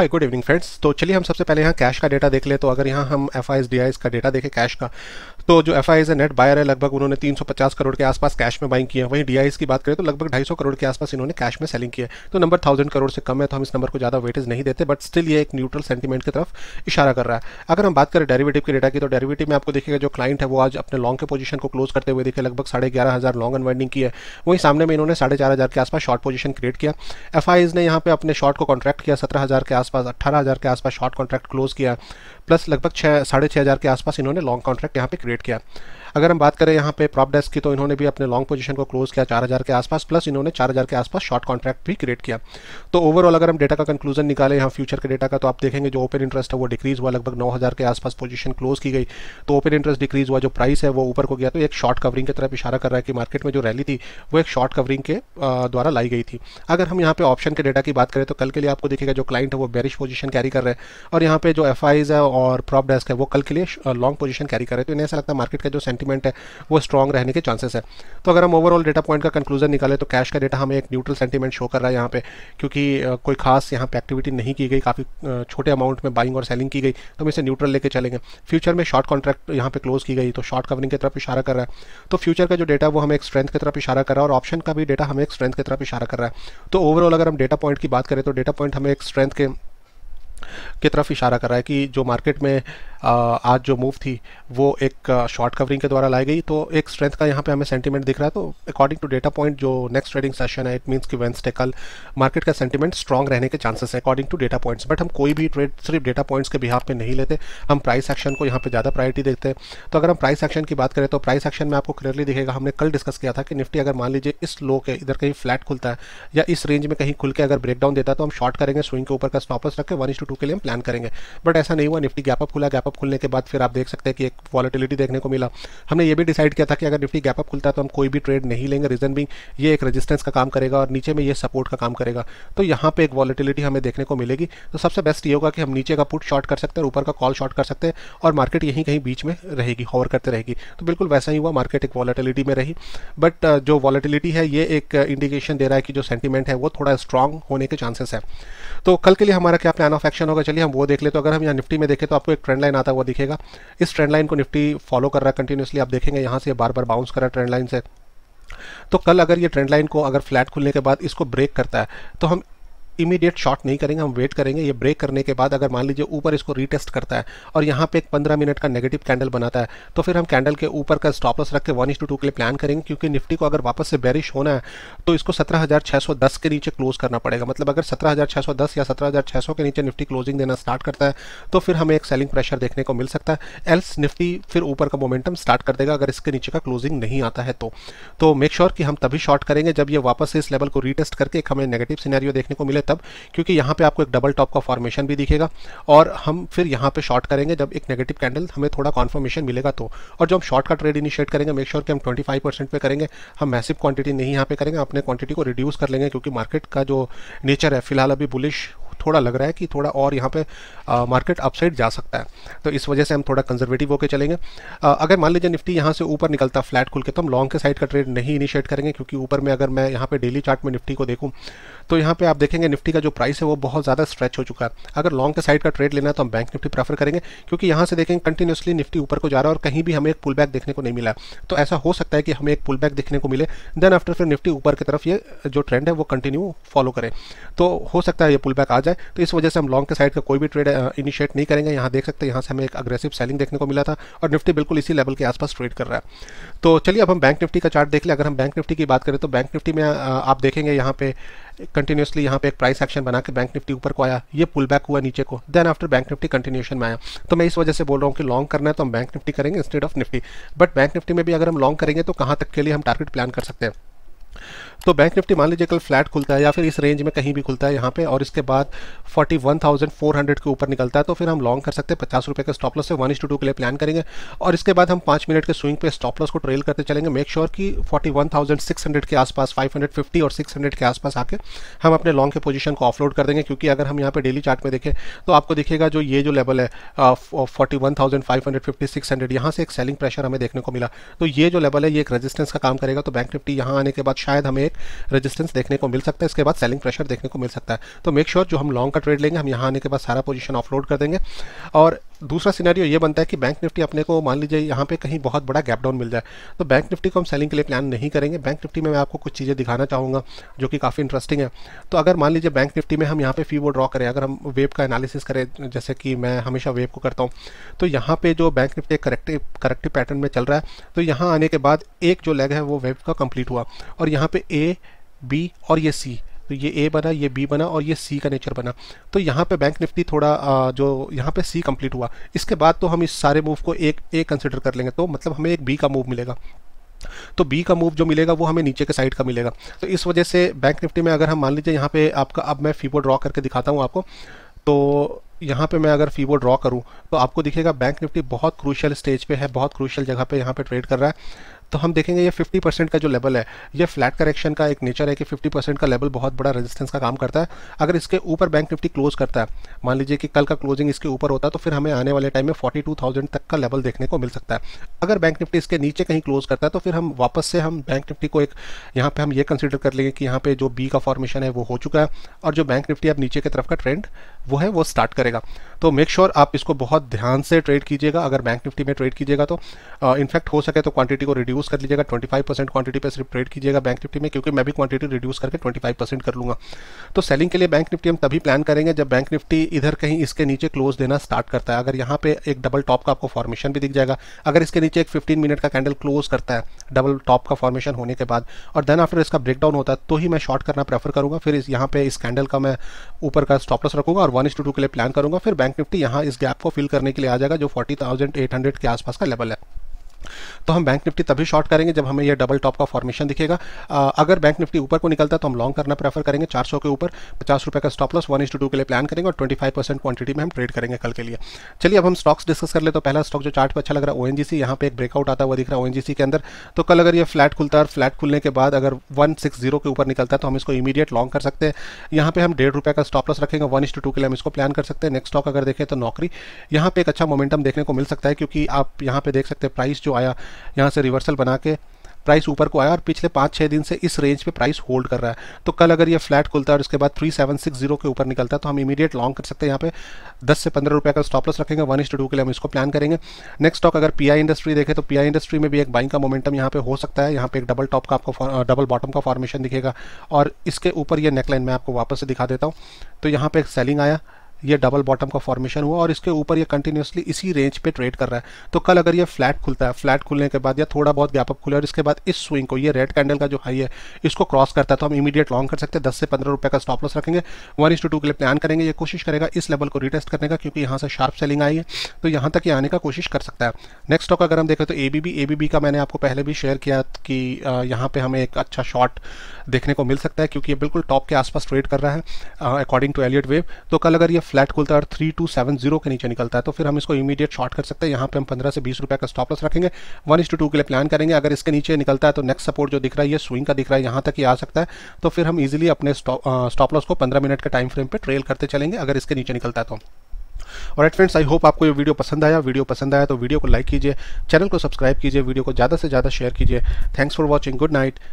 hi good evening friends तो चलिए हम सबसे पहले यहाँ कैश का डाटा देख ले तो अगर यहाँ हम एफ आई का डाटा देखें कैश का तो जो एफ आई है नेट बायर है लगभग उन्होंने 350 करोड़ के आसपास कैश में बाइंग किया है वहीं डी की बात करें तो लगभग 250 करोड़ के आसपास इन्होंने कैश में सेलिंग किया तो नंबर थाउजेंड करोड़ से कम है तो हम इस नंबर को ज़्यादा वेटेज नहीं देते बट स्टिल ये एक न्यूट्रल सेंटीमेंट की तरफ इशारा कर रहा है अगर हम बात करें डेरिवेटिव के डेटा की तो डेरिवेटिव में आपको देखिएगा जो क्लाइंट है वो आज अपने लॉन्ग के पोजीशन को क्लोज करते हुए देखे लगभग साढ़े ग्यारह हज़ार लॉन्ग अनवाइंडिंग की है वहीं सामने में इन्होंने साढ़े चार हज़ार के आसपास शॉर्ट पोजीशन क्रिएट किया एफ ने यहाँ पे अपने शॉर्ट को कॉन्ट्रैक्ट किया सत्रह हज़ार के आसपास आसपास अट्ठारह हज़ार के आसपास शॉर्ट कॉन्ट्रैक्ट क्लोज किया प्लस लगभग छः साढ़े छः हज़ार के आसपास इन्होंने लॉन्ग कॉन्ट्रैक्ट यहाँ पे क्रिएट किया अगर हम बात करें यहाँ पे प्रॉप डेस्क की तो इन्होंने भी अपने लॉन्ग पोजीशन को क्लोज किया चार के आसपास प्लस इन्होंने चार के आसपास शॉर्ट कॉन्ट्रैक्ट भी क्रिएट किया तो ओवरऑल अगर हम डेटा का कंक्लूजन निकाले यहाँ फ्यूचर के डेटा का तो आप देखेंगे जो ओपन इंटरेस्ट है वो डिक्रीज हुआ लगभग नौ के आसपास पोजिशन क्लोज की गई तो ओपन इंटरेस्ट डिक्रीज हुआ जो प्राइस है वो ऊपर को गया तो एक शॉर्ट कवरिंग की तरफ इशारा कर रहा है कि मार्केट में जो रैली थी वो एक शॉर्ट कवरिंग के द्वारा लाई गई थी अगर हम यहाँ पे ऑप्शन के डेटा की बात करें तो कल के लिए आपको देखिएगा जो क्लाइंट है वो बेरिश पोजीशन कैरी कर रहे हैं और यहाँ पे जो एफ है और प्रॉप डेस्क है वो कल के लिए लॉन्ग पोजीशन कैरी कर रहे हैं तो इन्हें ऐसा लगता है मार्केट का जो सेंटर सेंटीमेंट है वो स्ट्रॉन्ग रहने के चांसेस है तो अगर हम ओवरऑल डेटा पॉइंट का कंक्लूजन निकाले तो कैश का डेटा हमें एक न्यूट्रल सेंटीमेंट शो कर रहा है यहाँ पे क्योंकि कोई खास यहाँ पे एक्टिविटी नहीं की गई काफ़ी छोटे अमाउंट में बाइंग और सेलिंग की गई तो हम इसे न्यूट्रल लेके चलेंगे फ्यूचर में शॉर्ट कॉन्ट्रैक्ट यहाँ पे क्लोज की गई तो शॉर्ट कवरिंग की तरफ इशारा कर रहा है तो फ्यूचर का जो डेटा वो हमें एक स्ट्रेंथ की तरफ इशारा कर रहा है और ऑप्शन का भी डेटा हमें एक स्ट्रेंथ की तरफ इशारा कर रहा है तो ओवरऑल अगर हम डेटा पॉइंट की बात करें तो डेटा पॉइंट हमें एक स्ट्रेंथ के की तरफ इशारा कर रहा है कि जो मार्केट में आज जो मूव थी वो एक शॉर्ट कवरिंग के द्वारा लाई गई तो एक स्ट्रेंथ का यहाँ पे हमें सेंटीमेंट दिख रहा है तो अकॉर्डिंग टू डेटा पॉइंट जो नेक्स्ट ट्रेडिंग सेशन है इट मीन्स कि वेंसडे कल मार्केट का सेंटीमेंट स्ट्रॉग रहने के चांसेस है according to data points but हम कोई भी ट्रेड सिर्फ डेटा पॉइंट्स के बिहार पे नहीं लेते हम प्राइस एक्शन को यहाँ पे ज़्यादा प्रायोरिटी देते हैं तो अगर हम प्राइस एक्शन की बात करें तो प्राइस एक्शन में आपको क्लियरली दिखेगा हमने कल डिस्कस किया था कि निफ्टी अगर मान लीजिए इस लो के इधर कहीं फ्लैट खुलता है या इस रेंज में कहीं खुल के अगर ब्रेकडाउन देता है तो हम शॉर्ट करेंगे स्विंग के ऊपर का स्टॉपस रख के वन टू के लिए हम प्लान करेंगे बट ऐसा नहीं हुआ निफ्टी गैपअप खुला गैप गैपअप खुलने के बाद फिर आप देख सकते हैं कि एक वॉलिटिलिटी देखने को मिला हमने ये भी डिसाइड किया था कि अगर निफ्टी गैपअप खुलता है तो हम कोई भी ट्रेड नहीं लेंगे रीजन बिंग ये एक रेजिस्टेंस का काम करेगा और नीचे में ये सपोर्ट का काम करेगा तो यहाँ पर एक वॉलिटिलिटी हमें देखने को मिलेगी तो सबसे बेस्ट ये होगा कि हम नीचे का पुट शॉर्ट कर सकते हैं ऊपर का कॉल शॉर्ट कर सकते हैं और मार्केट यहीं कहीं बीच में रहेगी हॉवर करते रहेगी तो बिल्कुल वैसा ही हुआ मार्केट एक वॉलिटिलिटी में रही बट uh, जो वॉलिटिलिटी है ये एक इंडिकेशन दे रहा है कि जो सेंटीमेंट है वो थोड़ा स्ट्रांग होने के चांसेस है तो कल के लिए हमारा क्या प्लान ऑफ एक्शन होगा चलिए हम वो देख ले तो अगर हम यहाँ निफ्टी में देखें तो आपको एक ट्रेंड लाइन आता हुआ दिखेगा इस ट्रेंड लाइन को निफ्टी फॉलो कर रहा है कंटिन्यूसली आप देखेंगे यहाँ से बार बार बाउंस कर रहा है ट्रेंड लाइन से तो कल अगर ये ट्रेंड लाइन को अगर फ्लैट खुलने के बाद इसको ब्रेक करता है तो हम इमीडिएट शॉट नहीं करेंगे हम वेट करेंगे ये ब्रेक करने के बाद अगर मान लीजिए ऊपर इसको रीटेस्ट करता है और यहाँ पे एक पंद्रह मिनट का नेगेटिव कैंडल बनाता है तो फिर हम कैंडल के ऊपर का स्टॉप लॉस रख के वन इंस टू के लिए प्लान करेंगे क्योंकि निफ्टी को अगर वापस से बैरिश होना है तो इसको सत्रह के नीचे क्लोज करना पड़ेगा मतलब अगर सत्रह या सत्रह के नीचे निफ्टी क्लोजिंग देना स्टार्ट करता है तो फिर हमें एक सेलिंग प्रेशर देखने को मिल सकता है एल्स निफ्टी फिर ऊपर का मोमेंटम स्टार्ट कर देगा अगर इसके नीचे का क्लोजिंग नहीं आता है तो, मेक तो श्योर कि हम तभी शॉर्ट करेंगे जब ये वापस से इस लेवल को रीटेस्ट करके एक हमें नेगेटिव सीनारियो देखने को मिले तब क्योंकि यहाँ पे आपको एक डबल टॉप का फॉर्मेशन भी दिखेगा और हम फिर यहाँ पे शॉर्ट करेंगे जब एक नेगेटिव कैंडल हमें थोड़ा कॉन्फर्मेशन मिलेगा तो और जब हम शॉर्ट का ट्रेड इनिशिएट करेंगे मेक श्योर sure कि हम ट्वेंटी फाइव परसेंट पे करेंगे हम मैसिव क्वांटिटी नहीं यहाँ पे करेंगे अपने क्वांटिटी को रिड्यूस कर लेंगे क्योंकि मार्केट का जो नेचर है फिलहाल अभी बुलिश थोड़ा लग रहा है कि थोड़ा और यहाँ पे मार्केट अपसाइड जा सकता है तो इस वजह से हम थोड़ा कंजर्वेटिव होकर चलेंगे आ, अगर मान लीजिए निफ्टी यहाँ से ऊपर निकलता फ्लैट खुल के तो हम लॉन्ग के साइड का ट्रेड नहीं इनिशिएट करेंगे क्योंकि ऊपर में अगर मैं यहाँ पे डेली चार्ट में निफ्टी को देखूँ तो यहाँ पे आप देखेंगे निफ्टी का जो प्राइस है वो बहुत ज़्यादा स्ट्रेच हो चुका है अगर लॉन्ग के साइड का ट्रेड लेना है तो हम बैंक निफ्टी प्रेफर करेंगे क्योंकि यहाँ से देखेंगे कंटिन्यूसली निफ्टी ऊपर को जा रहा है और कहीं भी हमें एक पुल बैक देखने को नहीं मिला तो ऐसा हो सकता है कि हमें एक पुल बैक देखने को मिले देन आफ्टर फिर निफ्टी ऊपर की तरफ ये जो ट्रेंड है वो कंटिन्यू फॉलो करें तो हो सकता है ये पुल बैक आ जाए जाए तो इस वजह से हम लॉन्ग के साइड का कोई भी ट्रेड इनिशिएट नहीं करेंगे यहाँ देख सकते हैं यहाँ से हमें एक अग्रेसिव सेलिंग देखने को मिला था और निफ्टी बिल्कुल इसी लेवल के आसपास ट्रेड कर रहा है तो चलिए अब हम बैंक निफ्टी का चार्ट देख लें अगर हम बैंक निफ्टी की बात करें तो बैंक निफ्टी में आप देखेंगे यहाँ पे कंटिन्यूसली यहाँ पे एक प्राइस एक्शन बना के बैंक निफ्टी ऊपर को आया ये पुल बैक हुआ नीचे को then after bank Nifty continuation में आया तो मैं इस वजह से बोल रहा हूँ कि लॉन्ग करना है तो हम बैंक निफ्टी करेंगे instead of Nifty but bank Nifty में भी अगर हम लॉन्ग करेंगे तो कहाँ तक के लिए हम टारगेट प्लान कर सकते हैं तो बैंक निफ्टी मान लीजिए कल फ्लैट खुलता है या फिर इस रेंज में कहीं भी खुलता है यहाँ पे और इसके बाद 41,400 के ऊपर निकलता है तो फिर हम लॉन्ग कर सकते हैं पचास रुपये के स्टॉप लॉस से वन टू के लिए प्लान करेंगे और इसके बाद हम पाँच मिनट के स्विंग पे स्टॉप लॉस को ट्रेल करते चलेंगे मेक श्योर कि 41,600 के आसपास फाइव और सिक्स के आसपास आके हम अपने लॉन्ग के पोजिशन को ऑफलोड कर देंगे क्योंकि अगर हम यहाँ पर डेली चार्ट में देखें तो आपको देखिएगा जो ये जो लेवल है forty one thousand five hundred fifty six hundred यहाँ से एक सेलिंग प्रेशर हमें देखने को मिला तो ये जो लेवल है ये एक रेजिस्टेंस का काम करेगा तो बैंक निफ्टी यहाँ आने के बाद शायद हमें एक रेजिस्टेंस देखने को मिल सकता है इसके बाद सेलिंग प्रेशर देखने को मिल सकता है तो मेक श्योर sure जो हम लॉन्ग का ट्रेड लेंगे हम यहाँ आने के बाद सारा पोजिशन ऑफ कर देंगे और दूसरा सिनेरियो ये बनता है कि बैंक निफ्टी अपने को मान लीजिए यहाँ पे कहीं बहुत बड़ा गैप डाउन मिल जाए तो बैंक निफ्टी को हम सेलिंग के लिए प्लान नहीं करेंगे बैंक निफ्टी में मैं आपको कुछ चीज़ें दिखाना चाहूँगा जो कि काफ़ी इंटरेस्टिंग है तो अगर मान लीजिए बैंक निफ्टी में हम यहाँ पे फी वो ड्रॉ करें अगर हम वेब का एनालिसिस करें जैसे कि मैं हमेशा वेब को करता हूँ तो यहाँ पर जो बैंक निफ्टी एक करेक्टिव करेक्टिव पैटर्न में चल रहा है तो यहाँ आने के बाद एक जो लेग है वो वेब का कंप्लीट हुआ और यहाँ पर ए बी और ये सी तो ये ए बना ये बी बना और ये सी का नेचर बना तो यहाँ पे बैंक निफ्टी थोड़ा आ, जो यहाँ पे सी कंप्लीट हुआ इसके बाद तो हम इस सारे मूव को एक ए कंसिडर कर लेंगे तो मतलब हमें एक बी का मूव मिलेगा तो बी का मूव जो मिलेगा वो हमें नीचे के साइड का मिलेगा तो इस वजह से बैंक निफ्टी में अगर हम मान लीजिए यहाँ पे आपका अब मैं फीबो ड्रॉ करके दिखाता हूँ आपको तो यहाँ पे मैं अगर फीबो ड्रॉ करूँ तो आपको दिखेगा बैंक निफ्टी बहुत क्रूशल स्टेज पे है बहुत क्रूशल जगह पे यहाँ पे ट्रेड कर रहा है तो हम देखेंगे ये 50 परसेंट का जो लेवल है ये फ्लैट करेक्शन का एक नेचर है कि 50 परसेंट का लेवल बहुत बड़ा रेजिस्टेंस का काम करता है अगर इसके ऊपर बैंक निफ्टी क्लोज करता है मान लीजिए कि कल का क्लोजिंग इसके ऊपर होता है तो फिर हमें आने वाले टाइम में 42,000 तक का लेवल देखने को मिल सकता है अगर बैंक निफ्टी इसके नीचे कहीं क्लोज करता है तो फिर हम वापस से हम बैंक निफ्टी को एक यहाँ पर हम ये कंसिडर कर लेंगे कि यहाँ पर जो बी का फॉर्मेशन है वो हो चुका है और जो बैंक निफ्टी अब नीचे की तरफ का ट्रेंड वो है वो स्टार्ट करेगा तो मेक श्योर आप इसको बहुत ध्यान से ट्रेड कीजिएगा अगर बैंक निफ्टी में ट्रेड कीजिएगा तो इनफैक्ट हो सके तो क्वांटिटी को रिड्यूस रिड्यूस कर लीजिएगा 25 परसेंट क्वांटिटी पर सिर्फ ट्रेड कीजिएगा बैंक निफ्टी में क्योंकि मैं भी क्वांटिटी रिड्यूस करके 25 परसेंट कर लूँगा तो सेलिंग के लिए बैंक निफ्टी हम तभी प्लान करेंगे जब बैंक निफ्टी इधर कहीं इसके नीचे क्लोज देना स्टार्ट करता है अगर यहाँ पे एक डबल टॉप का आपको फॉर्मेशन भी दिख जाएगा अगर इसके नीचे एक फिफ्टीन मिनट का कैंडल क्लोज करता है डबल टॉप का फॉर्मेशन होने के बाद और देन आफ्टर इसका ब्रेकडाउन होता है तो ही मैं शॉर्ट करना प्रेफर करूँगा फिर इस यहाँ पे इस कैंडल का मैं ऊपर का स्टॉप लॉस रखूँगा और वन इस टू के लिए प्लान करूँगा फिर बैंक निफ्टी यहाँ इस गैप को फिल करने के लिए आ जाएगा जो फोर्टी के आसपास का लेवल है तो हम बैंक निफ्टी तभी शॉर्ट करेंगे जब हमें यह डबल टॉप का फॉर्मेशन दिखेगा आ, अगर बैंक निफ्टी ऊपर को निकलता है तो हम लॉन्ग करना प्रेफर करेंगे 400 के ऊपर पचास रुपये का स्टॉप लॉस वन टू के लिए प्लान करेंगे और 25 परसेंट क्वांटिटी में हम ट्रेड करेंगे कल के लिए चलिए अब हम स्टॉक्स डिस्कस कर ले तो पहला स्टॉक जो चार्ट अच्छा लग रहा है ओ एन यहाँ पे एक ब्रेकआउट आता हुआ दिख रहा है ओएनजीसी के अंदर तो कल अगर ये फ्लैट खुलता है और फ्लैट खुलने के बाद अगर वन के ऊपर निकलता है तो हम इसको इमीडिएट लॉन्ग कर सकते हैं यहाँ पे हम डेढ़ रुपये का स्टॉप लॉस रखेंगे वन टू के लिए हम इसको प्लान कर सकते हैं नेक्स्ट स्टॉक अगर देखें तो नौकरी यहाँ पे एक अच्छा मोमेंटम देखने को मिल सकता है क्योंकि आप यहाँ पे देख सकते हैं प्राइस जो जो आया यहाँ से रिवर्सल बना के प्राइस ऊपर को आया और पिछले पाँच छः दिन से इस रेंज पे प्राइस होल्ड कर रहा है तो कल अगर ये फ्लैट खुलता है और इसके बाद 3760 के ऊपर निकलता है तो हम इमीडिएट लॉन्ग कर सकते हैं यहाँ पे 10 से 15 रुपए का स्टॉप लॉस रखेंगे वन इंस टू के लिए हम इसको प्लान करेंगे नेक्स्ट स्टॉक अगर पी इंडस्ट्री देखें तो पीआई इंडस्ट्री में भी एक बाइंग का मोमेंटम यहाँ पे हो सकता है यहाँ पे एक डबल टॉप का आपको डबल बॉटम का फॉर्मेशन दिखेगा और इसके ऊपर यह नेकलाइन मैं आपको वापस से दिखा देता हूँ तो यहाँ पे एक सेलिंग आया ये डबल बॉटम का फॉर्मेशन हुआ और इसके ऊपर ये कंटिन्यूसली इसी रेंज पे ट्रेड कर रहा है तो कल अगर ये फ्लैट खुलता है फ्लैट खुलने के बाद या थोड़ा बहुत गैपअप खुला खुले और इसके बाद इस स्विंग को ये रेड कैंडल का जो हाई है इसको क्रॉस करता है तो हम इमीडिएट लॉन्ग कर सकते हैं दस से पंद्रह रुपये का स्टॉप लॉस रखेंगे वन इस टू के लिए प्लान करेंगे ये कोशिश करेगा इस लेवल को रिटेस्ट करने का क्योंकि यहाँ से शार्प सेलिंग आई है तो यहाँ तक ये आने का कोशिश कर सकता है नेक्स्ट स्टॉक अगर हम देखें तो ए बी का मैंने आपको पहले भी शेयर किया कि यहाँ पर हमें एक अच्छा शॉट देखने को मिल सकता है क्योंकि ये बिल्कुल टॉप के आसपास ट्रेड कर रहा है अकॉर्डिंग टू एलियट वेव तो कल अगर ये फ्लैट खुलता है और थ्री टू सेवन जीरो के नीचे निकलता है तो फिर हम इसको इमीडिएट शॉर्ट कर सकते हैं यहाँ पे हम पंद्रह से बीस रुपये का स्टॉप लॉस रखेंगे वन टू के लिए प्लान करेंगे अगर इसके नीचे निकलता है तो नेक्स्ट सपोर्ट जो दिख रहा है ये स्विंग का दिख रहा है यहाँ तक ही आ सकता है तो फिर हम इजिली अपने स्टॉप लॉस को पंद्रह मिनट के टाइम फ्रेम पर ट्रेल करते चलेंगे अगर इसके नीचे निकलता है तो और एट फ्रेंड्स आई होप आपको ये वीडियो पसंद आया वीडियो पसंद आया तो वीडियो को लाइक कीजिए चैनल को सब्सक्राइब कीजिए वीडियो को ज़्यादा से ज़्यादा शेयर कीजिए thanks for watching good night